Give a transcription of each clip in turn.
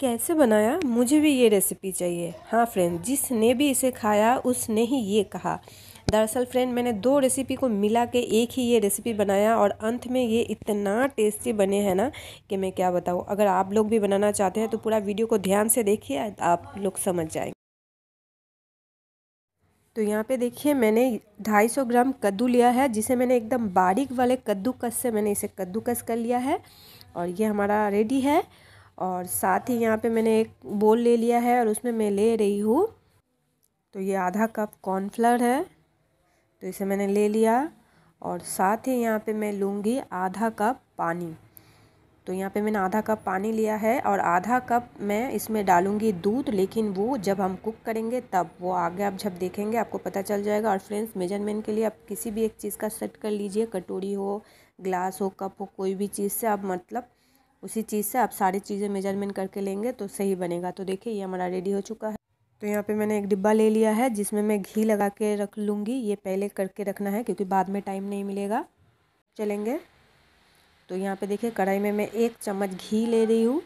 कैसे बनाया मुझे भी ये रेसिपी चाहिए हाँ फ्रेंड जिसने भी इसे खाया उसने ही ये कहा दरअसल फ्रेंड मैंने दो रेसिपी को मिला के एक ही ये रेसिपी बनाया और अंत में ये इतना टेस्टी बने हैं ना कि मैं क्या बताऊँ अगर आप लोग भी बनाना चाहते हैं तो पूरा वीडियो को ध्यान से देखिए आप लोग समझ जाएंगे तो यहाँ पे देखिए मैंने 250 ग्राम कद्दू लिया है जिसे मैंने एकदम बारीक वाले कद्दूकस से मैंने इसे कद्दूकस कर लिया है और ये हमारा रेडी है और साथ ही यहाँ पे मैंने एक बोल ले लिया है और उसमें मैं ले रही हूँ तो ये आधा कप कॉर्नफ्लर है तो इसे मैंने ले लिया और साथ ही यहाँ पे मैं लूँगी आधा कप पानी तो यहाँ पे मैंने आधा कप पानी लिया है और आधा कप मैं इसमें डालूंगी दूध लेकिन वो जब हम कुक करेंगे तब वो आगे आप जब देखेंगे आपको पता चल जाएगा और फ्रेंड्स मेजरमेंट के लिए आप किसी भी एक चीज़ का सेट कर लीजिए कटोरी हो ग्लास हो कप हो कोई भी चीज़ से आप मतलब उसी चीज़ से आप सारी चीज़ें मेजरमेंट करके लेंगे तो सही बनेगा तो देखिए ये हमारा रेडी हो चुका है तो यहाँ पे मैंने एक डिब्बा ले लिया है जिसमें मैं घी लगा के रख लूँगी ये पहले करके रखना है क्योंकि बाद में टाइम नहीं मिलेगा चलेंगे तो यहाँ पे देखिए कढ़ाई में मैं एक चम्मच घी ले रही हूँ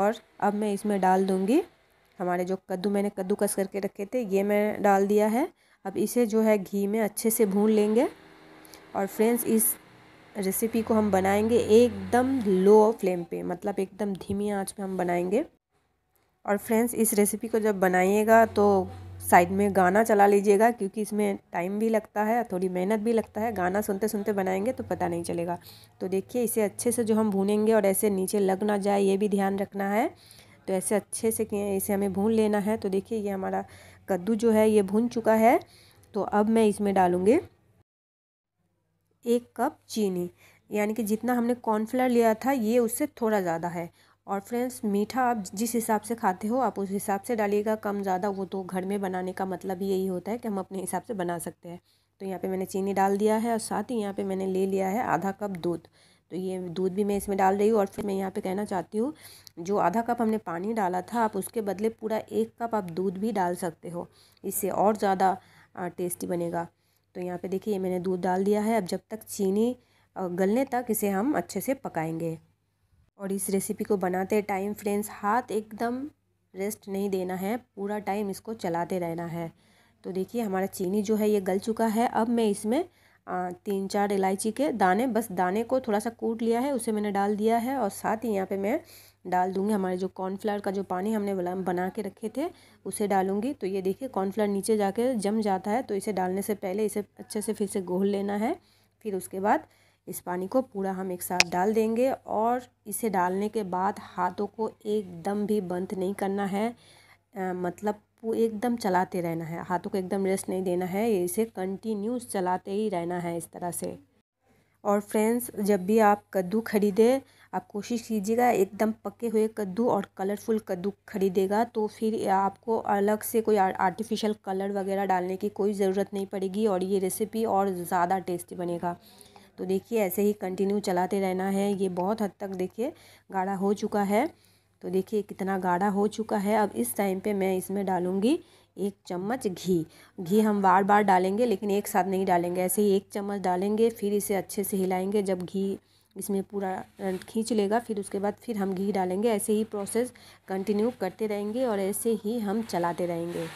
और अब मैं इसमें डाल दूँगी हमारे जो कद्दू मैंने कद्दू कस करके रखे थे ये मैं डाल दिया है अब इसे जो है घी में अच्छे से भून लेंगे और फ्रेंड्स इस रेसिपी को हम बनाएंगे एकदम लो फ्लेम पे मतलब एकदम धीमी आंच पे हम बनाएंगे और फ्रेंड्स इस रेसिपी को जब बनाइएगा तो साइड में गाना चला लीजिएगा क्योंकि इसमें टाइम भी लगता है थोड़ी मेहनत भी लगता है गाना सुनते सुनते बनाएंगे तो पता नहीं चलेगा तो देखिए इसे अच्छे से जो हम भूनेंगे और ऐसे नीचे लग ना जाए ये भी ध्यान रखना है तो ऐसे अच्छे से इसे हमें भून लेना है तो देखिए ये हमारा कद्दू जो है ये भून चुका है तो अब मैं इसमें डालूँगी एक कप चीनी यानी कि जितना हमने कॉर्नफ्लर लिया था ये उससे थोड़ा ज़्यादा है और फ्रेंड्स मीठा आप जिस हिसाब से खाते हो आप उस हिसाब से डालिएगा कम ज़्यादा वो तो घर में बनाने का मतलब ही यही होता है कि हम अपने हिसाब से बना सकते हैं तो यहाँ पे मैंने चीनी डाल दिया है और साथ ही यहाँ पे मैंने ले लिया है आधा कप दूध तो ये दूध भी मैं इसमें डाल रही हूँ और फिर मैं यहाँ पे कहना चाहती हूँ जो आधा कप हमने पानी डाला था आप उसके बदले पूरा एक कप आप दूध भी डाल सकते हो इससे और ज़्यादा टेस्टी बनेगा तो यहाँ पे देखिए मैंने दूध डाल दिया है अब जब तक चीनी गलने तक इसे हम अच्छे से पकाएंगे और इस रेसिपी को बनाते टाइम फ्रेंड्स हाथ एकदम रेस्ट नहीं देना है पूरा टाइम इसको चलाते रहना है तो देखिए हमारा चीनी जो है ये गल चुका है अब मैं इसमें तीन चार इलायची के दाने बस दाने को थोड़ा सा कूट लिया है उसे मैंने डाल दिया है और साथ ही यहाँ पे मैं डाल दूँगी हमारे जो कॉर्नफ्लावर का जो पानी हमने बना के रखे थे उसे डालूँगी तो ये देखिए कॉर्नफ्लावर नीचे जाके जम जाता है तो इसे डालने से पहले इसे अच्छे से फिर से घोल लेना है फिर उसके बाद इस पानी को पूरा हम एक साथ डाल देंगे और इसे डालने के बाद हाथों को एकदम भी बंद नहीं करना है आ, मतलब वो एकदम चलाते रहना है हाथों को एकदम रेस्ट नहीं देना है इसे कंटिन्यूस चलाते ही रहना है इस तरह से और फ्रेंड्स जब भी आप कद्दू खरीदें आप कोशिश कीजिएगा एकदम पके हुए कद्दू और कलरफुल कद्दू खरीदेगा तो फिर आपको अलग से कोई आर्टिफिशियल कलर वगैरह डालने की कोई ज़रूरत नहीं पड़ेगी और ये रेसिपी और ज़्यादा टेस्टी बनेगा तो देखिए ऐसे ही कंटिन्यू चलाते रहना है ये बहुत हद तक देखिए गाढ़ा हो चुका है तो देखिए कितना गाढ़ा हो चुका है अब इस टाइम पे मैं इसमें डालूँगी एक चम्मच घी घी हम बार बार डालेंगे लेकिन एक साथ नहीं डालेंगे ऐसे ही एक चम्मच डालेंगे फिर इसे अच्छे से हिलाएंगे जब घी इसमें पूरा खींच लेगा फिर उसके बाद फिर हम घी डालेंगे ऐसे ही प्रोसेस कंटिन्यू करते रहेंगे और ऐसे ही हम चलाते रहेंगे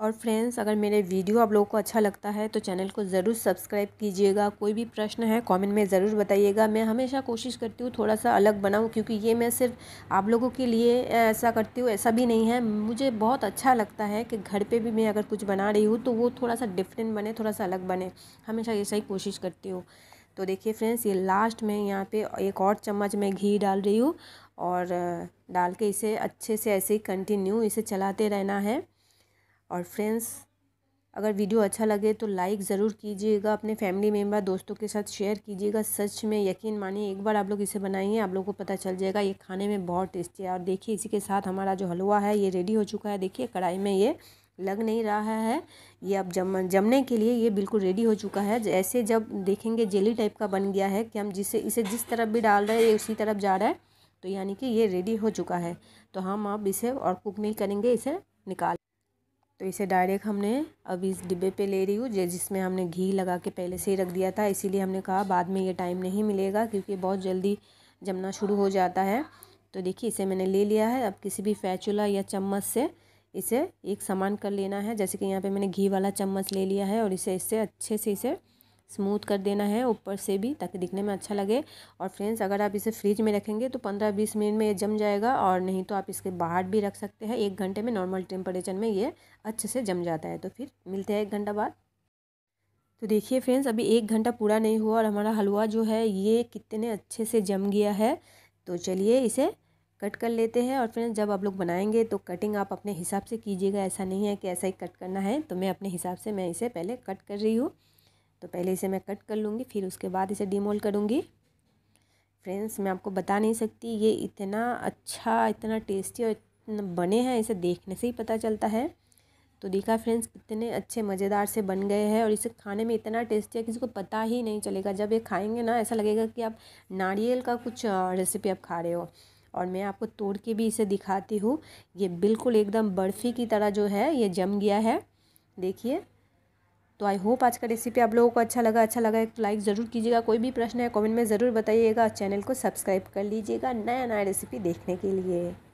और फ्रेंड्स अगर मेरे वीडियो आप लोगों को अच्छा लगता है तो चैनल को ज़रूर सब्सक्राइब कीजिएगा कोई भी प्रश्न है कमेंट में ज़रूर बताइएगा मैं हमेशा कोशिश करती हूँ थोड़ा सा अलग बनाऊँ क्योंकि ये मैं सिर्फ आप लोगों के लिए ऐसा करती हूँ ऐसा भी नहीं है मुझे बहुत अच्छा लगता है कि घर पर भी मैं अगर कुछ बना रही हूँ तो वो थोड़ा सा डिफरेंट बने थोड़ा सा अलग बने हमेशा ऐसा ही कोशिश करती हूँ तो देखिए फ्रेंड्स ये लास्ट में यहाँ पे एक और चम्मच में घी डाल रही हूँ और डाल के इसे अच्छे से ऐसे ही कंटिन्यू इसे चलाते रहना है और फ्रेंड्स अगर वीडियो अच्छा लगे तो लाइक ज़रूर कीजिएगा अपने फैमिली मेम्बर दोस्तों के साथ शेयर कीजिएगा सच में यकीन मानिए एक बार आप लोग इसे बनाइए आप लोगों को पता चल जाएगा ये खाने में बहुत टेस्टी है और देखिए इसी के साथ हमारा जो हलवा है ये रेडी हो चुका है देखिए कढ़ाई में ये लग नहीं रहा है ये अब जम जमने के लिए ये बिल्कुल रेडी हो चुका है ऐसे जब देखेंगे जेली टाइप का बन गया है कि हम जिसे इसे जिस तरफ भी डाल रहे हैं ये उसी तरफ जा रहा है तो यानी कि ये रेडी हो चुका है तो हम अब इसे और कुक नहीं करेंगे इसे निकाल तो इसे डायरेक्ट हमने अब इस डिब्बे पे ले रही हूँ जिसमें हमने घी लगा के पहले से ही रख दिया था इसीलिए हमने कहा बाद में ये टाइम नहीं मिलेगा क्योंकि बहुत जल्दी जमना शुरू हो जाता है तो देखिए इसे मैंने ले लिया है अब किसी भी फैचुला या चम्मच से इसे एक समान कर लेना है जैसे कि यहाँ पर मैंने घी वाला चम्मच ले लिया है और इसे इससे अच्छे से इसे स्मूथ कर देना है ऊपर से भी ताकि दिखने में अच्छा लगे और फ्रेंड्स अगर आप इसे फ्रिज में रखेंगे तो पंद्रह बीस मिनट में ये जम जाएगा और नहीं तो आप इसके बाहर भी रख सकते हैं एक घंटे में नॉर्मल टेम्परेचर में ये अच्छे से जम जाता है तो फिर मिलते हैं एक घंटा बाद तो देखिए फ्रेंड्स अभी एक घंटा पूरा नहीं हुआ और हमारा हलवा जो है ये कितने अच्छे से जम गया है तो चलिए इसे कट कर लेते हैं और फ्रेंड्स जब आप लोग बनाएंगे तो कटिंग आप अपने हिसाब से कीजिएगा ऐसा नहीं है कि ऐसा ही कट करना है तो मैं अपने हिसाब से मैं इसे पहले कट कर रही हूँ तो पहले इसे मैं कट कर लूँगी फिर उसके बाद इसे डिमोल करूँगी फ्रेंड्स मैं आपको बता नहीं सकती ये इतना अच्छा इतना टेस्टी और इतना बने हैं इसे देखने से ही पता चलता है तो देखा फ्रेंड्स कितने अच्छे मज़ेदार से बन गए हैं और इसे खाने में इतना टेस्टी है किसी को पता ही नहीं चलेगा जब ये खाएंगे ना ऐसा लगेगा कि आप नारियल का कुछ रेसिपी आप खा रहे हो और मैं आपको तोड़ के भी इसे दिखाती हूँ ये बिल्कुल एकदम बर्फ़ी की तरह जो है ये जम गया है देखिए तो आई होप आज का रेसिपी आप लोगों को अच्छा लगा अच्छा लगा एक लाइक ज़रूर कीजिएगा कोई भी प्रश्न है कमेंट में ज़रूर बताइएगा चैनल को सब्सक्राइब कर लीजिएगा नया नया रेसिपी देखने के लिए